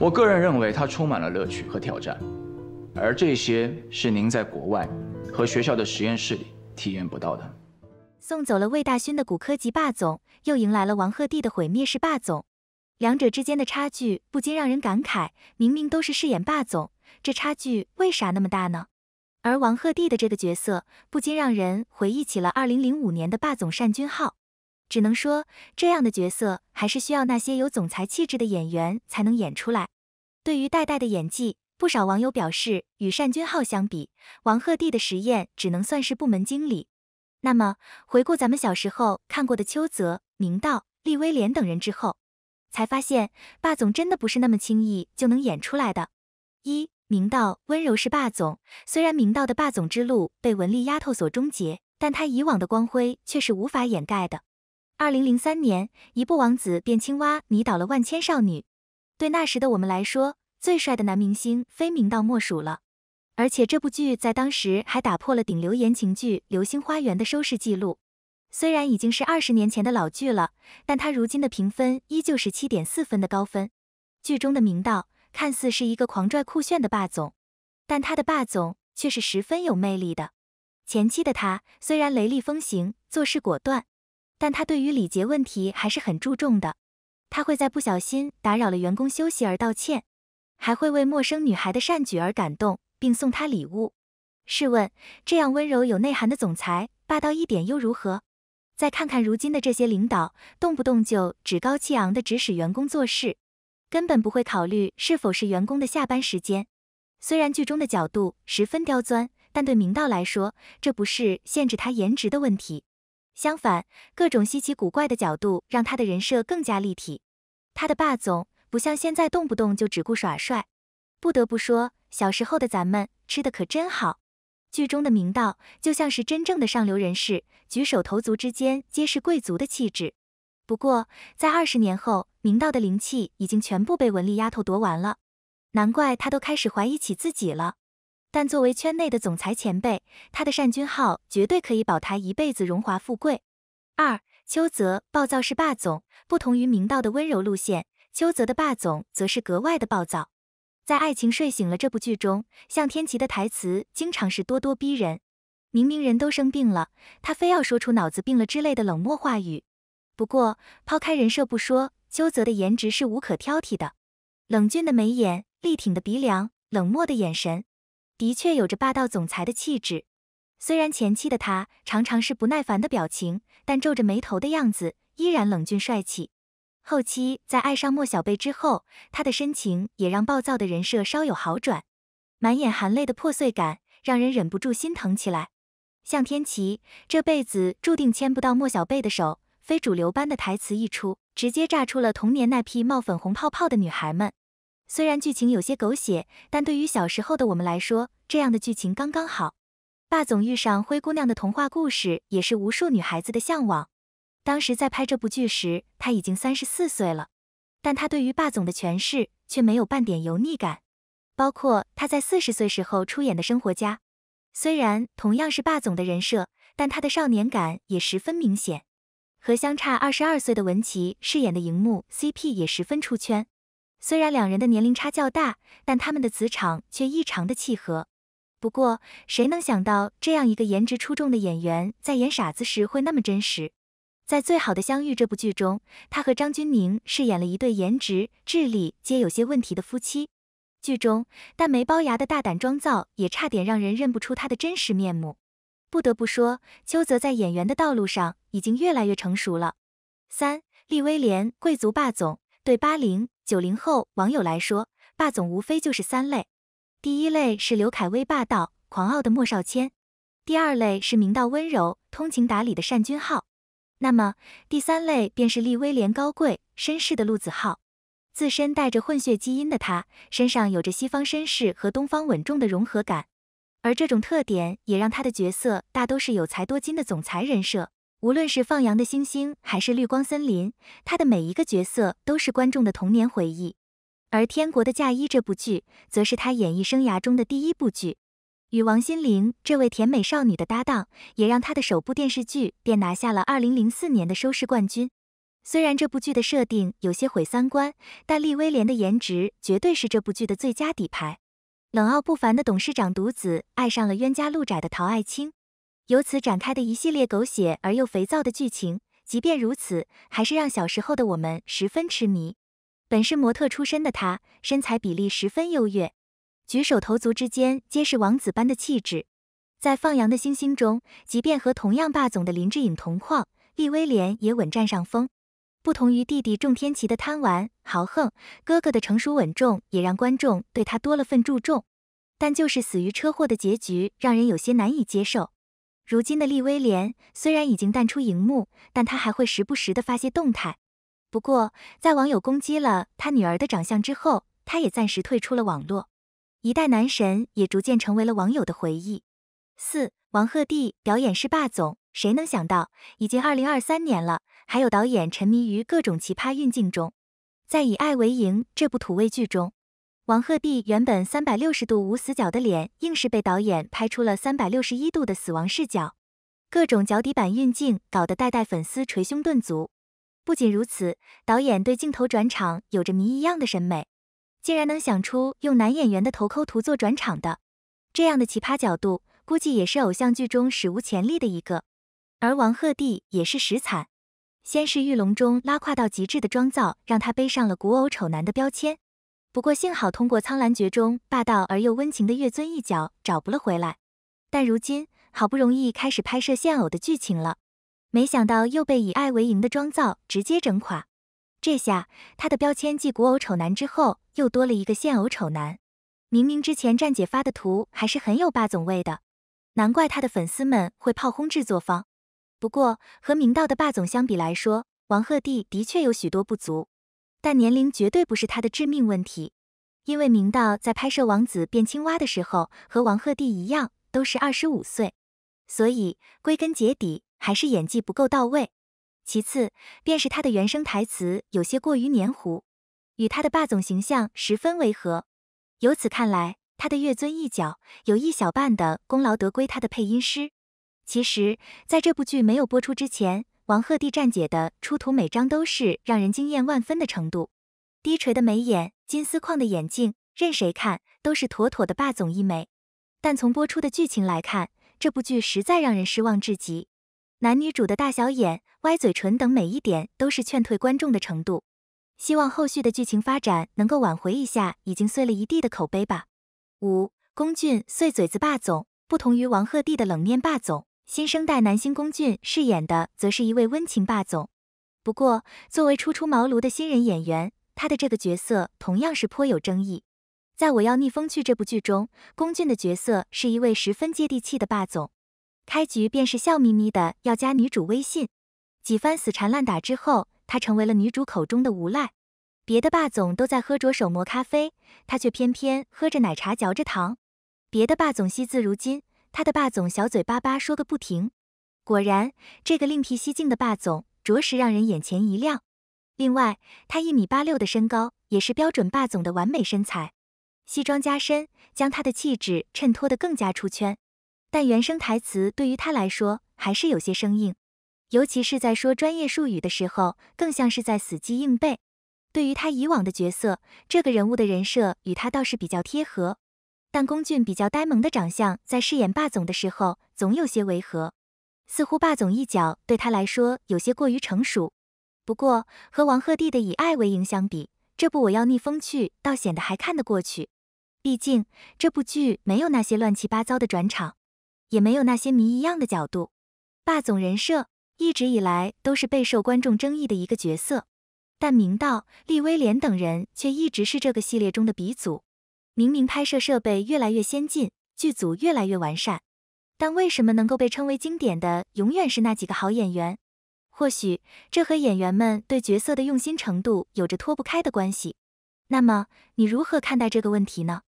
我个人认为，它充满了乐趣和挑战，而这些是您在国外和学校的实验室里体验不到的。送走了魏大勋的骨科级霸总，又迎来了王鹤棣的毁灭式霸总，两者之间的差距不禁让人感慨：明明都是饰演霸总，这差距为啥那么大呢？而王鹤棣的这个角色，不禁让人回忆起了2005年的霸总单均昊。只能说这样的角色还是需要那些有总裁气质的演员才能演出来。对于戴戴的演技，不少网友表示，与单君浩相比，王鹤棣的实验只能算是部门经理。那么回顾咱们小时候看过的邱泽、明道、厉威廉等人之后，才发现霸总真的不是那么轻易就能演出来的。一明道温柔是霸总，虽然明道的霸总之路被文丽丫头所终结，但他以往的光辉却是无法掩盖的。二零零三年，一部《王子变青蛙》迷倒了万千少女。对那时的我们来说，最帅的男明星非明道莫属了。而且这部剧在当时还打破了顶流言情剧《流星花园》的收视记录。虽然已经是二十年前的老剧了，但它如今的评分依旧是七点四分的高分。剧中的明道看似是一个狂拽酷炫的霸总，但他的霸总却是十分有魅力的。前期的他虽然雷厉风行，做事果断。但他对于礼节问题还是很注重的，他会在不小心打扰了员工休息而道歉，还会为陌生女孩的善举而感动，并送她礼物。试问，这样温柔有内涵的总裁，霸道一点又如何？再看看如今的这些领导，动不动就趾高气昂的指使员工做事，根本不会考虑是否是员工的下班时间。虽然剧中的角度十分刁钻，但对明道来说，这不是限制他颜值的问题。相反，各种稀奇古怪的角度让他的人设更加立体。他的霸总不像现在动不动就只顾耍帅。不得不说，小时候的咱们吃的可真好。剧中的明道就像是真正的上流人士，举手投足之间皆是贵族的气质。不过，在二十年后，明道的灵气已经全部被文丽丫头夺完了，难怪他都开始怀疑起自己了。但作为圈内的总裁前辈，他的单君浩绝对可以保他一辈子荣华富贵。二邱泽暴躁是霸总，不同于明道的温柔路线，邱泽的霸总则是格外的暴躁。在《爱情睡醒了》这部剧中，向天琪的台词经常是咄咄逼人，明明人都生病了，他非要说出脑子病了之类的冷漠话语。不过抛开人设不说，邱泽的颜值是无可挑剔的，冷峻的眉眼，力挺的鼻梁，冷漠的眼神。的确有着霸道总裁的气质，虽然前期的他常常是不耐烦的表情，但皱着眉头的样子依然冷峻帅气。后期在爱上莫小贝之后，他的深情也让暴躁的人设稍有好转，满眼含泪的破碎感让人忍不住心疼起来。向天齐这辈子注定牵不到莫小贝的手，非主流般的台词一出，直接炸出了童年那批冒粉红泡泡的女孩们。虽然剧情有些狗血，但对于小时候的我们来说，这样的剧情刚刚好。霸总遇上灰姑娘的童话故事，也是无数女孩子的向往。当时在拍这部剧时，他已经三十四岁了，但他对于霸总的诠释却没有半点油腻感。包括他在四十岁时候出演的《生活家》，虽然同样是霸总的人设，但他的少年感也十分明显，和相差二十二岁的文琪饰演的荧幕 CP 也十分出圈。虽然两人的年龄差较大，但他们的磁场却异常的契合。不过，谁能想到这样一个颜值出众的演员，在演傻子时会那么真实？在《最好的相遇》这部剧中，他和张钧甯饰演了一对颜值、智力皆有些问题的夫妻。剧中，但没龅牙的大胆妆造也差点让人认不出他的真实面目。不得不说，邱泽在演员的道路上已经越来越成熟了。三，利威廉，贵族霸总对巴林九零后网友来说，霸总无非就是三类，第一类是刘恺威霸道狂傲的莫少谦，第二类是明道温柔通情达理的单君浩；那么第三类便是立威廉高贵绅士的陆子浩。自身带着混血基因的他，身上有着西方绅士和东方稳重的融合感，而这种特点也让他的角色大都是有才多金的总裁人设。无论是放羊的星星还是绿光森林，他的每一个角色都是观众的童年回忆。而《天国的嫁衣》这部剧，则是他演艺生涯中的第一部剧。与王心凌这位甜美少女的搭档，也让他的首部电视剧便拿下了2004年的收视冠军。虽然这部剧的设定有些毁三观，但厉威廉的颜值绝对是这部剧的最佳底牌。冷傲不凡的董事长独子，爱上了冤家路窄的陶爱卿。由此展开的一系列狗血而又肥皂的剧情，即便如此，还是让小时候的我们十分痴迷。本是模特出身的他，身材比例十分优越，举手投足之间皆是王子般的气质。在《放羊的星星》中，即便和同样霸总的林志颖同框，厉威廉也稳占上风。不同于弟弟仲天琪的贪玩豪横，哥哥的成熟稳重也让观众对他多了份注重。但就是死于车祸的结局，让人有些难以接受。如今的利威廉虽然已经淡出荧幕，但他还会时不时的发些动态。不过，在网友攻击了他女儿的长相之后，他也暂时退出了网络。一代男神也逐渐成为了网友的回忆。四王鹤棣表演是霸总，谁能想到，已经二零二三年了，还有导演沉迷于各种奇葩运镜中，在《以爱为营》这部土味剧中。王鹤棣原本三百六十度无死角的脸，硬是被导演拍出了三百六十一度的死亡视角，各种脚底板运镜搞得代代粉丝捶胸顿足。不仅如此，导演对镜头转场有着谜一样的审美，竟然能想出用男演员的头抠图做转场的，这样的奇葩角度估计也是偶像剧中史无前例的一个。而王鹤棣也是实惨，先是《玉龙》中拉胯到极致的妆造，让他背上了古偶丑男的标签。不过幸好，通过《苍兰诀》中霸道而又温情的月尊一角找不了回来。但如今好不容易开始拍摄现偶的剧情了，没想到又被以爱为营的妆造直接整垮。这下他的标签继古偶丑男之后，又多了一个现偶丑男。明明之前站姐发的图还是很有霸总味的，难怪他的粉丝们会炮轰制作方。不过和明道的霸总相比来说，王鹤棣的确有许多不足。但年龄绝对不是他的致命问题，因为明道在拍摄《王子变青蛙》的时候和王鹤棣一样都是二十五岁，所以归根结底还是演技不够到位。其次便是他的原声台词有些过于黏糊，与他的霸总形象十分违和。由此看来，他的越尊一角有一小半的功劳得归他的配音师。其实，在这部剧没有播出之前，王鹤棣战姐的出图每张都是让人惊艳万分的程度，低垂的眉眼，金丝框的眼镜，任谁看都是妥妥的霸总一枚。但从播出的剧情来看，这部剧实在让人失望至极，男女主的大小眼、歪嘴唇等每一点都是劝退观众的程度。希望后续的剧情发展能够挽回一下已经碎了一地的口碑吧。五，龚俊碎嘴子霸总，不同于王鹤棣的冷面霸总。新生代男星龚俊饰演的则是一位温情霸总，不过作为初出茅庐的新人演员，他的这个角色同样是颇有争议。在《我要逆风去》这部剧中，龚俊的角色是一位十分接地气的霸总，开局便是笑眯眯的要加女主微信，几番死缠烂打之后，他成为了女主口中的无赖。别的霸总都在喝着手磨咖啡，他却偏偏喝着奶茶嚼着糖，别的霸总惜字如金。他的霸总小嘴巴巴说个不停，果然，这个另辟蹊径的霸总着实让人眼前一亮。另外，他一米八六的身高也是标准霸总的完美身材，西装加身将他的气质衬托得更加出圈。但原生台词对于他来说还是有些生硬，尤其是在说专业术语的时候，更像是在死记硬背。对于他以往的角色，这个人物的人设与他倒是比较贴合。但龚俊比较呆萌的长相，在饰演霸总的时候总有些违和，似乎霸总一角对他来说有些过于成熟。不过，和王鹤棣的以爱为营相比，这部我要逆风去倒显得还看得过去。毕竟这部剧没有那些乱七八糟的转场，也没有那些谜一样的角度。霸总人设一直以来都是备受观众争议的一个角色，但明道、厉威廉等人却一直是这个系列中的鼻祖。明明拍摄设备越来越先进，剧组越来越完善，但为什么能够被称为经典的，永远是那几个好演员？或许这和演员们对角色的用心程度有着脱不开的关系。那么，你如何看待这个问题呢？